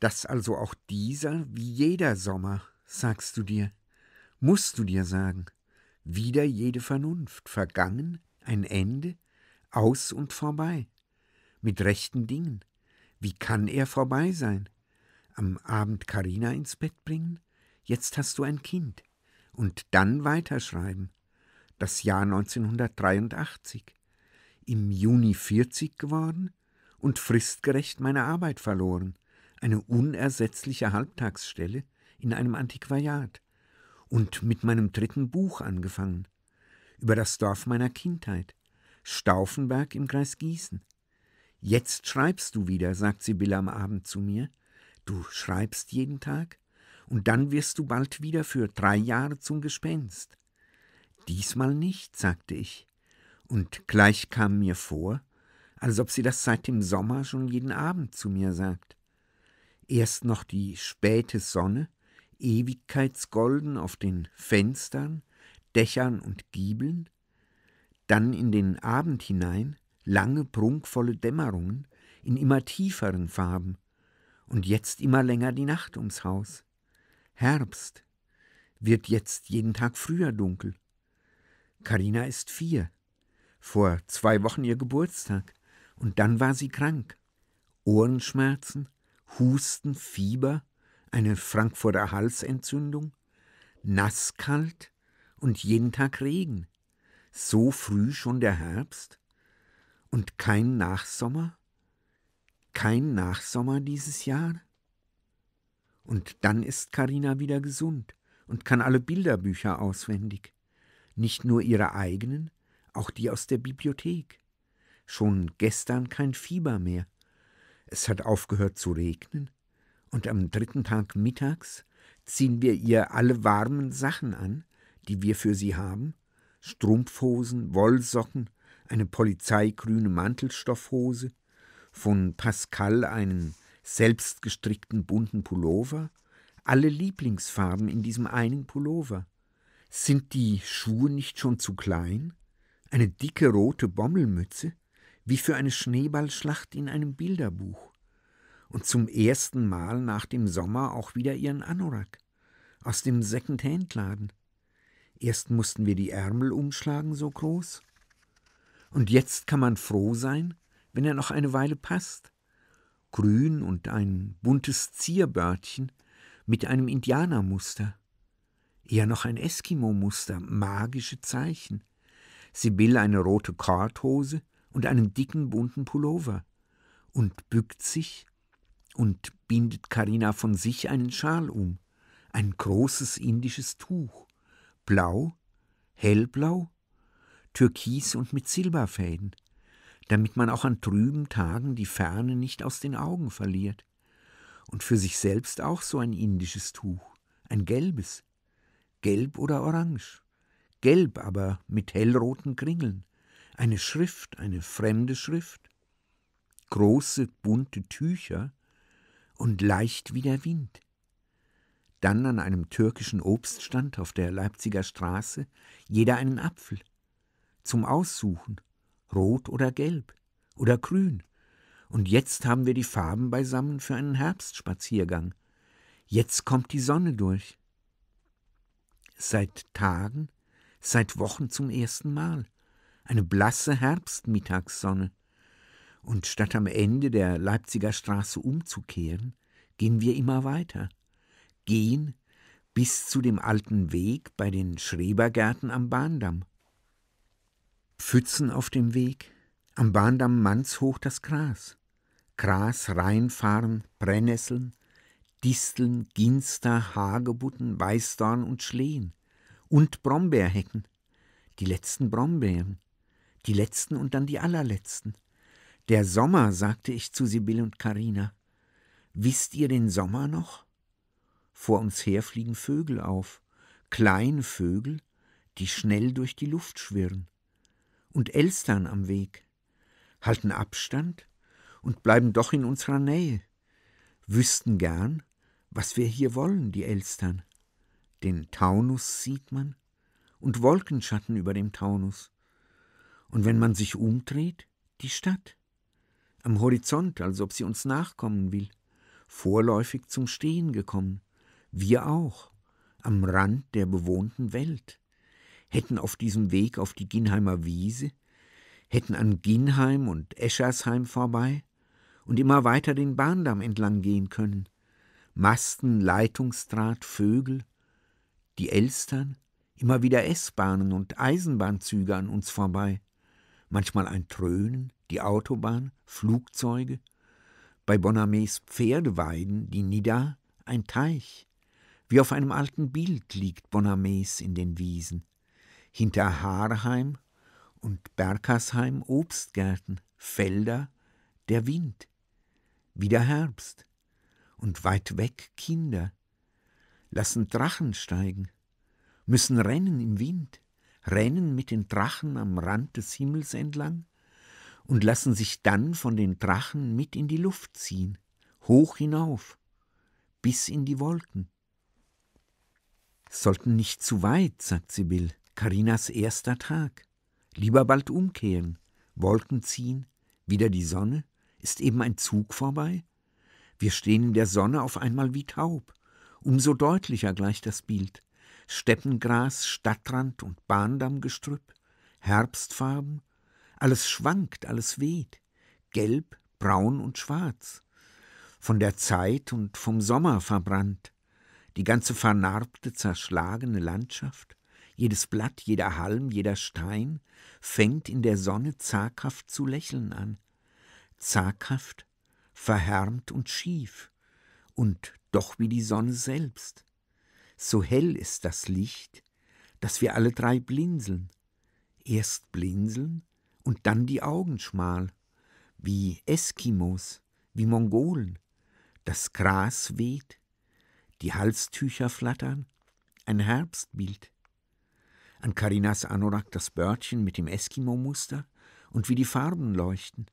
Dass also auch dieser, wie jeder Sommer, sagst du dir, musst du dir sagen, wieder jede Vernunft, vergangen, ein Ende, aus und vorbei, mit rechten Dingen. Wie kann er vorbei sein? Am Abend Karina ins Bett bringen? Jetzt hast du ein Kind. Und dann weiterschreiben. Das Jahr 1983. Im Juni 40 geworden und fristgerecht meine Arbeit verloren eine unersetzliche Halbtagsstelle in einem Antiquariat und mit meinem dritten Buch angefangen, über das Dorf meiner Kindheit, Staufenberg im Kreis Gießen. Jetzt schreibst du wieder, sagt Sibylle am Abend zu mir. Du schreibst jeden Tag und dann wirst du bald wieder für drei Jahre zum Gespenst. Diesmal nicht, sagte ich, und gleich kam mir vor, als ob sie das seit dem Sommer schon jeden Abend zu mir sagt erst noch die späte Sonne, ewigkeitsgolden auf den Fenstern, Dächern und Giebeln, dann in den Abend hinein lange prunkvolle Dämmerungen in immer tieferen Farben und jetzt immer länger die Nacht ums Haus. Herbst wird jetzt jeden Tag früher dunkel. Karina ist vier, vor zwei Wochen ihr Geburtstag, und dann war sie krank. Ohrenschmerzen, Husten, Fieber, eine Frankfurter Halsentzündung, nasskalt und jeden Tag Regen. So früh schon der Herbst und kein Nachsommer? Kein Nachsommer dieses Jahr? Und dann ist Karina wieder gesund und kann alle Bilderbücher auswendig, nicht nur ihre eigenen, auch die aus der Bibliothek. Schon gestern kein Fieber mehr. Es hat aufgehört zu regnen und am dritten Tag mittags ziehen wir ihr alle warmen Sachen an, die wir für sie haben, Strumpfhosen, Wollsocken, eine polizeigrüne Mantelstoffhose, von Pascal einen selbstgestrickten bunten Pullover, alle Lieblingsfarben in diesem einen Pullover. Sind die Schuhe nicht schon zu klein? Eine dicke rote Bommelmütze, wie für eine Schneeballschlacht in einem Bilderbuch. Und zum ersten Mal nach dem Sommer auch wieder ihren Anorak aus dem Second-Hand-Laden. Erst mussten wir die Ärmel umschlagen, so groß. Und jetzt kann man froh sein, wenn er noch eine Weile passt. Grün und ein buntes Zierbörtchen mit einem Indianermuster. Eher noch ein Eskimo-Muster, magische Zeichen. Sibylle eine rote Korthose und einem dicken bunten Pullover und bückt sich und bindet Karina von sich einen Schal um, ein großes indisches Tuch, blau, hellblau, türkis und mit Silberfäden, damit man auch an trüben Tagen die Ferne nicht aus den Augen verliert. Und für sich selbst auch so ein indisches Tuch, ein gelbes, gelb oder orange, gelb aber mit hellroten Kringeln, eine Schrift, eine fremde Schrift, große bunte Tücher und leicht wie der Wind. Dann an einem türkischen Obststand auf der Leipziger Straße jeder einen Apfel. Zum Aussuchen, rot oder gelb oder grün. Und jetzt haben wir die Farben beisammen für einen Herbstspaziergang. Jetzt kommt die Sonne durch. Seit Tagen, seit Wochen zum ersten Mal eine blasse Herbstmittagssonne. Und statt am Ende der Leipziger Straße umzukehren, gehen wir immer weiter. Gehen bis zu dem alten Weg bei den Schrebergärten am Bahndamm. Pfützen auf dem Weg, am Bahndamm mannshoch das Gras. Gras reinfahren, Brennnesseln, Disteln, Ginster, Hagebutten, Weißdorn und Schlehen und Brombeerhecken, die letzten Brombeeren die letzten und dann die allerletzten. Der Sommer, sagte ich zu Sibylle und Karina. Wisst ihr den Sommer noch? Vor uns her fliegen Vögel auf, kleine Vögel, die schnell durch die Luft schwirren. Und Elstern am Weg, halten Abstand und bleiben doch in unserer Nähe, wüssten gern, was wir hier wollen, die Elstern. Den Taunus sieht man und Wolkenschatten über dem Taunus. Und wenn man sich umdreht, die Stadt. Am Horizont, als ob sie uns nachkommen will. Vorläufig zum Stehen gekommen. Wir auch. Am Rand der bewohnten Welt. Hätten auf diesem Weg auf die Ginheimer Wiese, hätten an Ginheim und Eschersheim vorbei und immer weiter den Bahndamm entlang gehen können. Masten, Leitungsdraht, Vögel, die Elstern, immer wieder S-Bahnen und Eisenbahnzüge an uns vorbei manchmal ein Trönen, die Autobahn, Flugzeuge, bei Bonamés Pferdeweiden, die Nida, ein Teich. Wie auf einem alten Bild liegt Bonamés in den Wiesen. Hinter Haarheim und Berkersheim Obstgärten, Felder, der Wind. Wieder Herbst. Und weit weg Kinder. Lassen Drachen steigen, müssen rennen im Wind rennen mit den Drachen am Rand des Himmels entlang und lassen sich dann von den Drachen mit in die Luft ziehen, hoch hinauf, bis in die Wolken. Sollten nicht zu weit, sagt Sibyl, Karinas erster Tag. Lieber bald umkehren, Wolken ziehen, wieder die Sonne, ist eben ein Zug vorbei? Wir stehen in der Sonne auf einmal wie taub, umso deutlicher gleich das Bild. Steppengras, Stadtrand und Bahndammgestrüpp, Herbstfarben, alles schwankt, alles weht, gelb, braun und schwarz, von der Zeit und vom Sommer verbrannt, die ganze vernarbte, zerschlagene Landschaft, jedes Blatt, jeder Halm, jeder Stein fängt in der Sonne zaghaft zu lächeln an, zaghaft, verhärmt und schief, und doch wie die Sonne selbst so hell ist das Licht, dass wir alle drei blinzeln. Erst blinzeln und dann die Augen schmal, wie Eskimos, wie Mongolen. Das Gras weht, die Halstücher flattern, ein Herbstbild. An Karinas Anorak das Bördchen mit dem Eskimo-Muster und wie die Farben leuchten,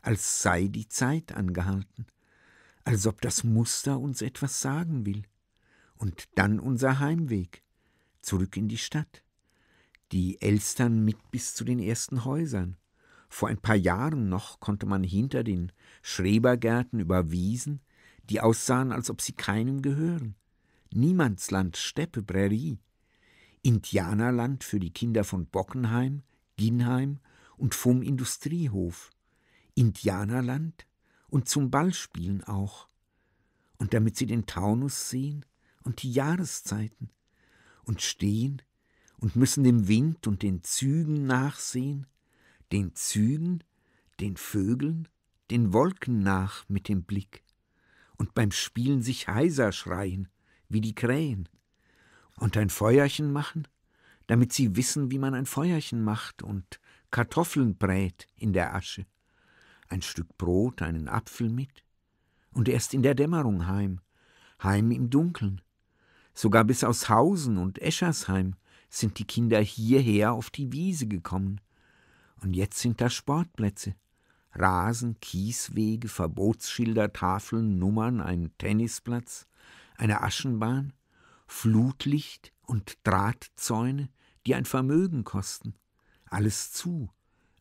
als sei die Zeit angehalten, als ob das Muster uns etwas sagen will und dann unser Heimweg, zurück in die Stadt. Die Elstern mit bis zu den ersten Häusern. Vor ein paar Jahren noch konnte man hinter den Schrebergärten über Wiesen, die aussahen, als ob sie keinem gehören. Niemandsland, Steppe, Prärie. Indianerland für die Kinder von Bockenheim, Ginnheim und vom Industriehof. Indianerland und zum Ballspielen auch. Und damit sie den Taunus sehen, und die Jahreszeiten und stehen und müssen dem Wind und den Zügen nachsehen, den Zügen, den Vögeln, den Wolken nach mit dem Blick und beim Spielen sich heiser schreien, wie die Krähen, und ein Feuerchen machen, damit sie wissen, wie man ein Feuerchen macht und Kartoffeln brät in der Asche, ein Stück Brot, einen Apfel mit, und erst in der Dämmerung heim, heim im Dunkeln, Sogar bis aus Hausen und Eschersheim sind die Kinder hierher auf die Wiese gekommen. Und jetzt sind da Sportplätze. Rasen, Kieswege, Verbotsschilder, Tafeln, Nummern, ein Tennisplatz, eine Aschenbahn, Flutlicht und Drahtzäune, die ein Vermögen kosten. Alles zu,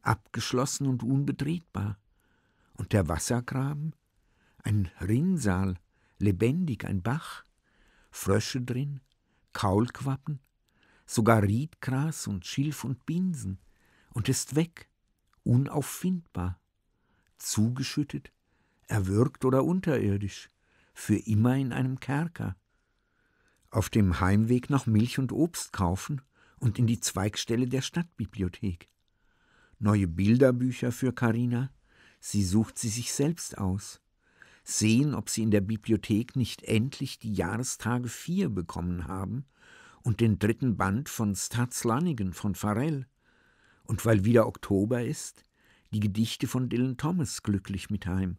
abgeschlossen und unbetretbar. Und der Wassergraben? Ein Rinnsal, lebendig, ein Bach. Frösche drin, Kaulquappen, sogar Riedgras und Schilf und Binsen, und ist weg, unauffindbar, zugeschüttet, erwürgt oder unterirdisch, für immer in einem Kerker. Auf dem Heimweg noch Milch und Obst kaufen und in die Zweigstelle der Stadtbibliothek. Neue Bilderbücher für Karina, sie sucht sie sich selbst aus sehen, ob sie in der Bibliothek nicht endlich die Jahrestage 4 bekommen haben und den dritten Band von Staatslanigen von Farrell. Und weil wieder Oktober ist, die Gedichte von Dylan Thomas glücklich mit heim.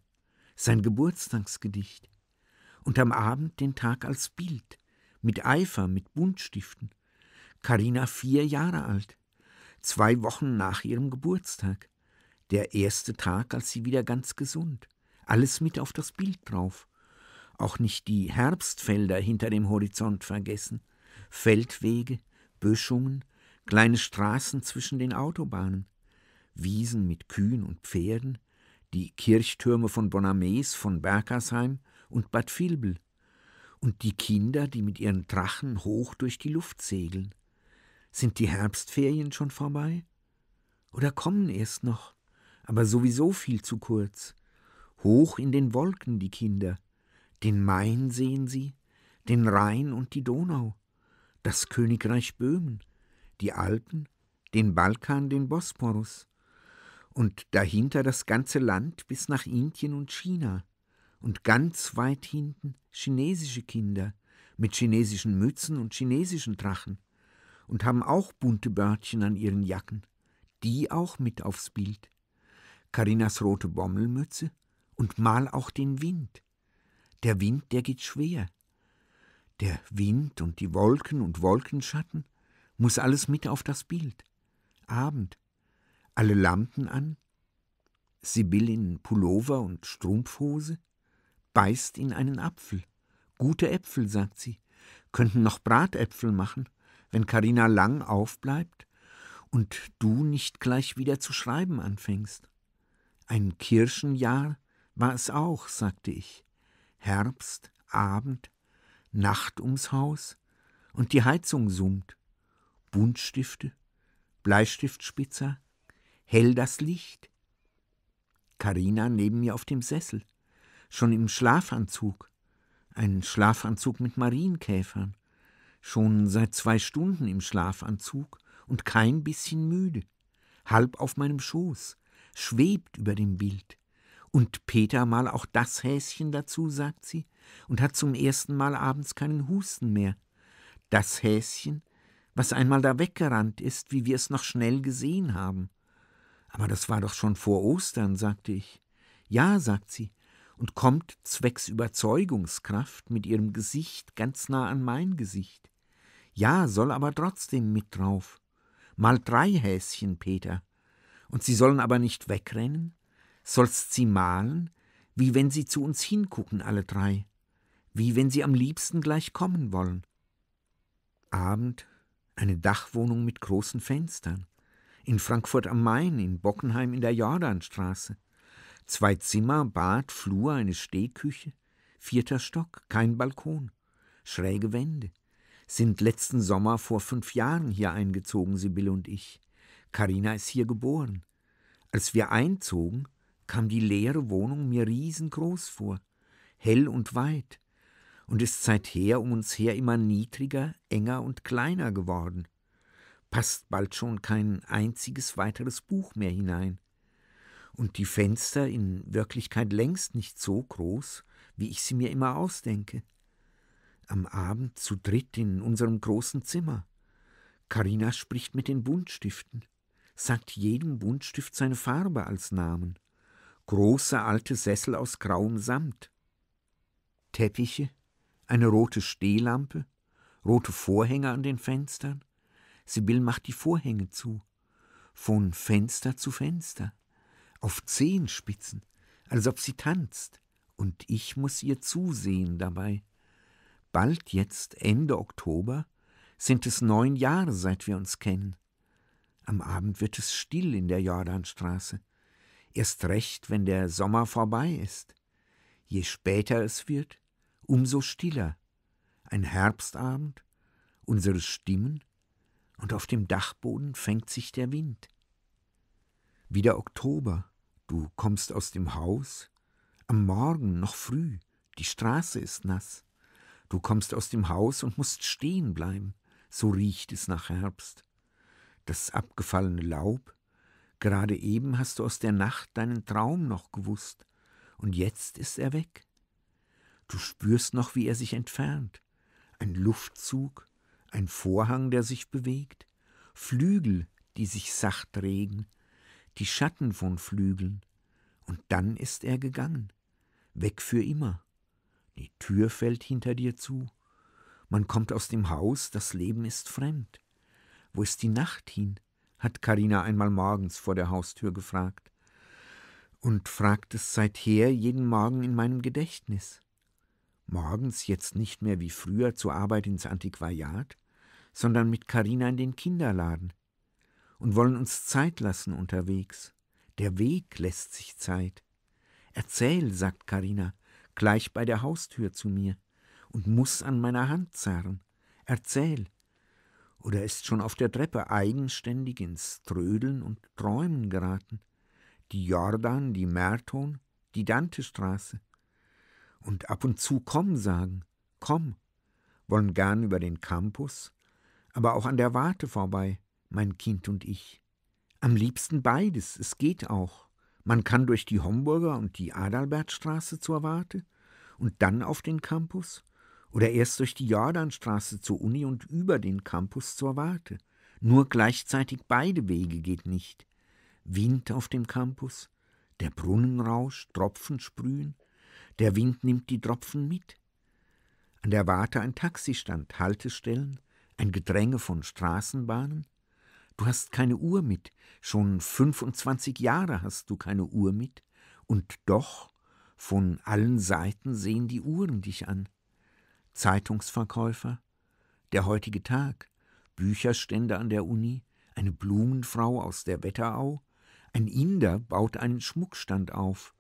Sein Geburtstagsgedicht. Und am Abend den Tag als Bild. Mit Eifer, mit Buntstiften. Karina vier Jahre alt. Zwei Wochen nach ihrem Geburtstag. Der erste Tag, als sie wieder ganz gesund alles mit auf das Bild drauf. Auch nicht die Herbstfelder hinter dem Horizont vergessen, Feldwege, Böschungen, kleine Straßen zwischen den Autobahnen, Wiesen mit Kühen und Pferden, die Kirchtürme von Bonames, von Bergersheim und Bad Vilbel, und die Kinder, die mit ihren Drachen hoch durch die Luft segeln. Sind die Herbstferien schon vorbei? Oder kommen erst noch, aber sowieso viel zu kurz hoch in den Wolken die Kinder, den Main sehen sie, den Rhein und die Donau, das Königreich Böhmen, die Alpen, den Balkan, den Bosporus, und dahinter das ganze Land bis nach Indien und China, und ganz weit hinten chinesische Kinder mit chinesischen Mützen und chinesischen Drachen, und haben auch bunte Börtchen an ihren Jacken, die auch mit aufs Bild. Karinas rote Bommelmütze, und mal auch den Wind. Der Wind, der geht schwer. Der Wind und die Wolken und Wolkenschatten muss alles mit auf das Bild. Abend. Alle Lampen an. Sibylle in Pullover und Strumpfhose beißt in einen Apfel. Gute Äpfel, sagt sie, könnten noch Bratäpfel machen, wenn Karina lang aufbleibt und du nicht gleich wieder zu schreiben anfängst. Ein Kirschenjahr war es auch, sagte ich. Herbst, Abend, Nacht ums Haus und die Heizung summt. Buntstifte, Bleistiftspitzer, hell das Licht. Karina neben mir auf dem Sessel, schon im Schlafanzug, ein Schlafanzug mit Marienkäfern, schon seit zwei Stunden im Schlafanzug und kein bisschen müde, halb auf meinem Schoß, schwebt über dem Bild. Und Peter mal auch das Häschen dazu, sagt sie, und hat zum ersten Mal abends keinen Husten mehr. Das Häschen, was einmal da weggerannt ist, wie wir es noch schnell gesehen haben. Aber das war doch schon vor Ostern, sagte ich. Ja, sagt sie, und kommt zwecks Überzeugungskraft mit ihrem Gesicht ganz nah an mein Gesicht. Ja, soll aber trotzdem mit drauf. Mal drei Häschen, Peter. Und sie sollen aber nicht wegrennen, Sollst sie malen, wie wenn sie zu uns hingucken, alle drei, wie wenn sie am liebsten gleich kommen wollen. Abend, eine Dachwohnung mit großen Fenstern. In Frankfurt am Main, in Bockenheim in der Jordanstraße. Zwei Zimmer, Bad, Flur, eine Stehküche. Vierter Stock, kein Balkon. Schräge Wände. Sind letzten Sommer vor fünf Jahren hier eingezogen, Sibylle und ich. Karina ist hier geboren. Als wir einzogen, kam die leere Wohnung mir riesengroß vor, hell und weit, und ist seither um uns her immer niedriger, enger und kleiner geworden. Passt bald schon kein einziges weiteres Buch mehr hinein. Und die Fenster in Wirklichkeit längst nicht so groß, wie ich sie mir immer ausdenke. Am Abend zu dritt in unserem großen Zimmer. Karina spricht mit den Buntstiften, sagt jedem Buntstift seine Farbe als Namen große alte Sessel aus grauem Samt, Teppiche, eine rote Stehlampe, rote Vorhänge an den Fenstern. Sibyl macht die Vorhänge zu, von Fenster zu Fenster, auf Zehenspitzen, als ob sie tanzt, und ich muss ihr zusehen dabei. Bald jetzt, Ende Oktober, sind es neun Jahre, seit wir uns kennen. Am Abend wird es still in der Jordanstraße erst recht, wenn der Sommer vorbei ist. Je später es wird, umso stiller. Ein Herbstabend, unsere Stimmen, und auf dem Dachboden fängt sich der Wind. Wieder Oktober, du kommst aus dem Haus, am Morgen noch früh, die Straße ist nass. Du kommst aus dem Haus und musst stehen bleiben, so riecht es nach Herbst. Das abgefallene Laub, Gerade eben hast du aus der Nacht deinen Traum noch gewusst, und jetzt ist er weg. Du spürst noch, wie er sich entfernt. Ein Luftzug, ein Vorhang, der sich bewegt, Flügel, die sich sacht regen, die Schatten von Flügeln. Und dann ist er gegangen, weg für immer. Die Tür fällt hinter dir zu. Man kommt aus dem Haus, das Leben ist fremd. Wo ist die Nacht hin? hat Karina einmal morgens vor der Haustür gefragt. Und fragt es seither jeden Morgen in meinem Gedächtnis. Morgens jetzt nicht mehr wie früher zur Arbeit ins Antiquariat, sondern mit Karina in den Kinderladen. Und wollen uns Zeit lassen unterwegs. Der Weg lässt sich Zeit. Erzähl, sagt Karina, gleich bei der Haustür zu mir und muss an meiner Hand zerren. Erzähl, oder ist schon auf der Treppe eigenständig ins Trödeln und Träumen geraten. Die Jordan, die Merton, die Dantestraße. Und ab und zu kommen sagen, komm, wollen gern über den Campus, aber auch an der Warte vorbei, mein Kind und ich. Am liebsten beides, es geht auch. Man kann durch die Homburger und die Adalbertstraße zur Warte und dann auf den Campus oder erst durch die Jordanstraße zur Uni und über den Campus zur Warte. Nur gleichzeitig beide Wege geht nicht. Wind auf dem Campus, der Brunnenrausch, Tropfen sprühen, der Wind nimmt die Tropfen mit. An der Warte ein Taxistand, Haltestellen, ein Gedränge von Straßenbahnen. Du hast keine Uhr mit, schon 25 Jahre hast du keine Uhr mit, und doch von allen Seiten sehen die Uhren dich an. Zeitungsverkäufer, der heutige Tag, Bücherstände an der Uni, eine Blumenfrau aus der Wetterau, ein Inder baut einen Schmuckstand auf.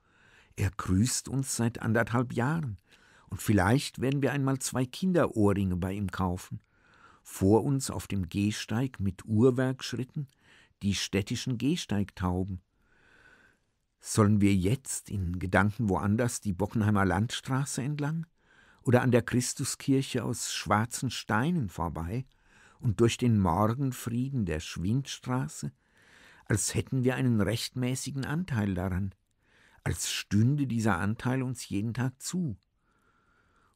Er grüßt uns seit anderthalb Jahren, und vielleicht werden wir einmal zwei Kinderohrringe bei ihm kaufen. Vor uns auf dem Gehsteig mit Uhrwerkschritten die städtischen Gehsteigtauben. Sollen wir jetzt in Gedanken woanders die Bockenheimer Landstraße entlang? oder an der Christuskirche aus schwarzen Steinen vorbei und durch den Morgenfrieden der Schwindstraße, als hätten wir einen rechtmäßigen Anteil daran, als stünde dieser Anteil uns jeden Tag zu.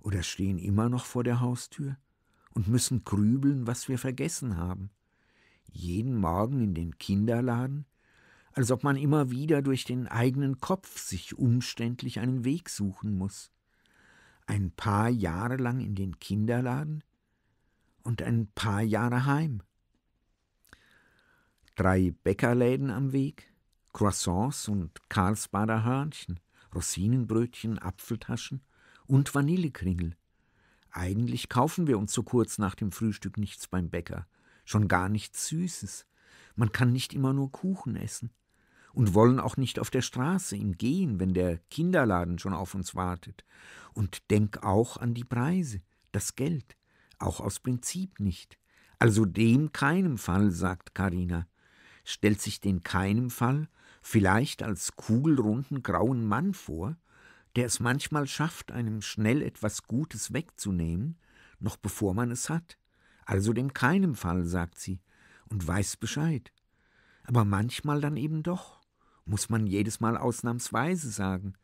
Oder stehen immer noch vor der Haustür und müssen grübeln, was wir vergessen haben. Jeden Morgen in den Kinderladen, als ob man immer wieder durch den eigenen Kopf sich umständlich einen Weg suchen muss ein paar Jahre lang in den Kinderladen und ein paar Jahre heim. Drei Bäckerläden am Weg, Croissants und Karlsbader Hörnchen, Rosinenbrötchen, Apfeltaschen und Vanillekringel. Eigentlich kaufen wir uns so kurz nach dem Frühstück nichts beim Bäcker, schon gar nichts Süßes. Man kann nicht immer nur Kuchen essen und wollen auch nicht auf der Straße im Gehen, wenn der Kinderladen schon auf uns wartet. Und denk auch an die Preise, das Geld, auch aus Prinzip nicht. Also dem keinem Fall, sagt Karina, stellt sich den keinem Fall vielleicht als kugelrunden grauen Mann vor, der es manchmal schafft, einem schnell etwas Gutes wegzunehmen, noch bevor man es hat. Also dem keinem Fall, sagt sie, und weiß Bescheid. Aber manchmal dann eben doch muss man jedes Mal ausnahmsweise sagen.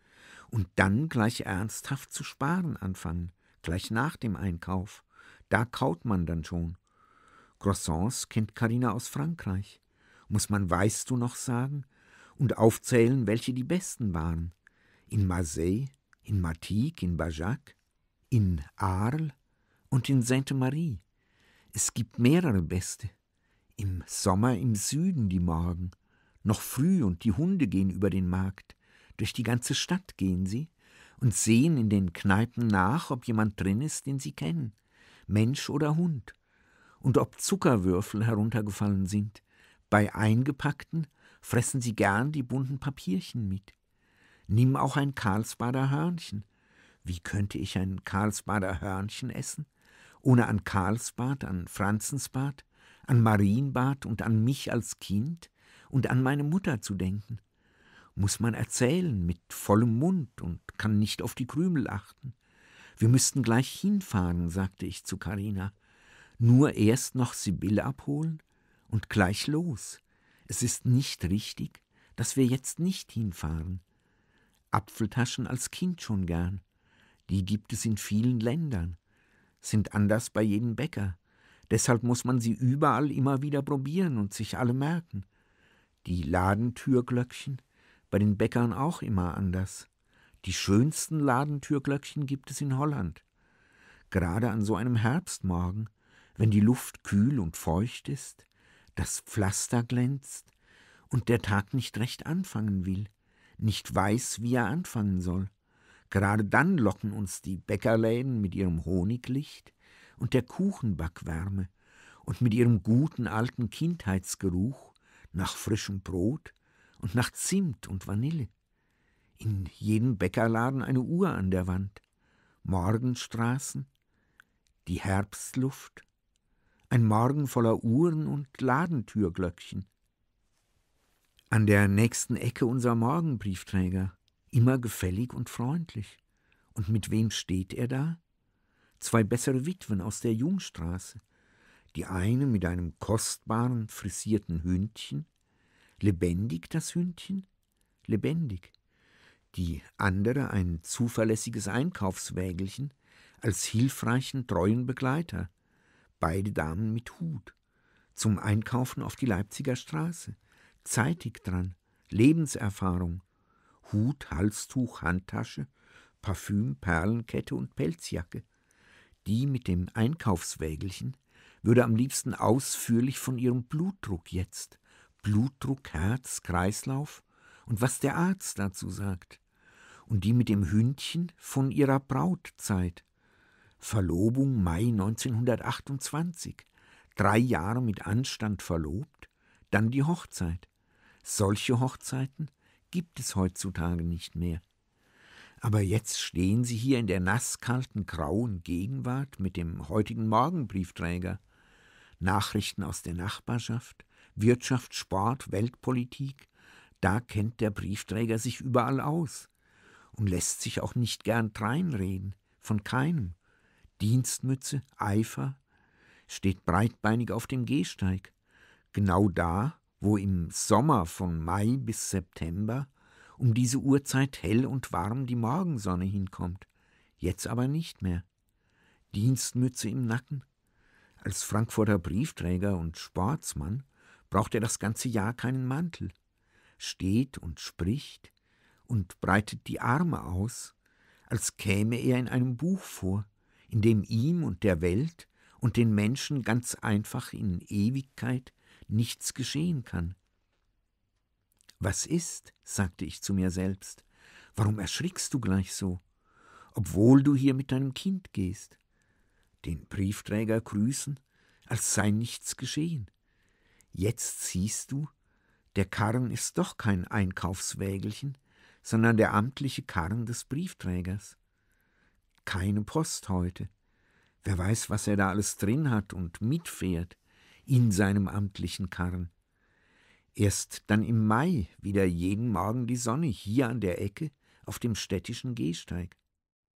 Und dann gleich ernsthaft zu sparen anfangen, gleich nach dem Einkauf. Da kaut man dann schon. Croissants kennt Karina aus Frankreich. Muss man weißt du noch sagen und aufzählen, welche die besten waren. In Marseille, in Matique, in Bajac, in Arles und in Sainte-Marie. Es gibt mehrere Beste. Im Sommer im Süden die Morgen, noch früh und die Hunde gehen über den Markt. Durch die ganze Stadt gehen sie und sehen in den Kneipen nach, ob jemand drin ist, den sie kennen, Mensch oder Hund, und ob Zuckerwürfel heruntergefallen sind. Bei Eingepackten fressen sie gern die bunten Papierchen mit. Nimm auch ein Karlsbader Hörnchen. Wie könnte ich ein Karlsbader Hörnchen essen, ohne an Karlsbad, an Franzensbad, an Marienbad und an mich als Kind und an meine Mutter zu denken. Muss man erzählen mit vollem Mund und kann nicht auf die Krümel achten. Wir müssten gleich hinfahren, sagte ich zu Karina. Nur erst noch Sibylle abholen und gleich los. Es ist nicht richtig, dass wir jetzt nicht hinfahren. Apfeltaschen als Kind schon gern. Die gibt es in vielen Ländern, sind anders bei jedem Bäcker. Deshalb muss man sie überall immer wieder probieren und sich alle merken. Die Ladentürglöckchen, bei den Bäckern auch immer anders. Die schönsten Ladentürglöckchen gibt es in Holland. Gerade an so einem Herbstmorgen, wenn die Luft kühl und feucht ist, das Pflaster glänzt und der Tag nicht recht anfangen will, nicht weiß, wie er anfangen soll. Gerade dann locken uns die Bäckerläden mit ihrem Honiglicht und der Kuchenbackwärme und mit ihrem guten alten Kindheitsgeruch nach frischem Brot und nach Zimt und Vanille. In jedem Bäckerladen eine Uhr an der Wand, Morgenstraßen, die Herbstluft, ein Morgen voller Uhren und Ladentürglöckchen. An der nächsten Ecke unser Morgenbriefträger, immer gefällig und freundlich. Und mit wem steht er da? Zwei bessere Witwen aus der Jungstraße die eine mit einem kostbaren frisierten Hündchen, lebendig das Hündchen, lebendig, die andere ein zuverlässiges Einkaufswägelchen als hilfreichen, treuen Begleiter, beide Damen mit Hut, zum Einkaufen auf die Leipziger Straße, zeitig dran, Lebenserfahrung, Hut, Halstuch, Handtasche, Parfüm, Perlenkette und Pelzjacke, die mit dem Einkaufswägelchen, würde am liebsten ausführlich von ihrem Blutdruck jetzt, Blutdruck, Herz, Kreislauf und was der Arzt dazu sagt. Und die mit dem Hündchen von ihrer Brautzeit. Verlobung Mai 1928. Drei Jahre mit Anstand verlobt, dann die Hochzeit. Solche Hochzeiten gibt es heutzutage nicht mehr. Aber jetzt stehen sie hier in der nasskalten grauen Gegenwart mit dem heutigen Morgenbriefträger. Nachrichten aus der Nachbarschaft, Wirtschaft, Sport, Weltpolitik, da kennt der Briefträger sich überall aus und lässt sich auch nicht gern dreinreden, von keinem. Dienstmütze, Eifer, steht breitbeinig auf dem Gehsteig, genau da, wo im Sommer von Mai bis September um diese Uhrzeit hell und warm die Morgensonne hinkommt, jetzt aber nicht mehr. Dienstmütze im Nacken, als Frankfurter Briefträger und Sportsmann braucht er das ganze Jahr keinen Mantel, steht und spricht und breitet die Arme aus, als käme er in einem Buch vor, in dem ihm und der Welt und den Menschen ganz einfach in Ewigkeit nichts geschehen kann. Was ist? sagte ich zu mir selbst. Warum erschrickst du gleich so, obwohl du hier mit deinem Kind gehst? den Briefträger grüßen, als sei nichts geschehen. Jetzt siehst du, der Karren ist doch kein Einkaufswägelchen, sondern der amtliche Karren des Briefträgers. Keine Post heute. Wer weiß, was er da alles drin hat und mitfährt in seinem amtlichen Karren. Erst dann im Mai wieder jeden Morgen die Sonne hier an der Ecke auf dem städtischen Gehsteig.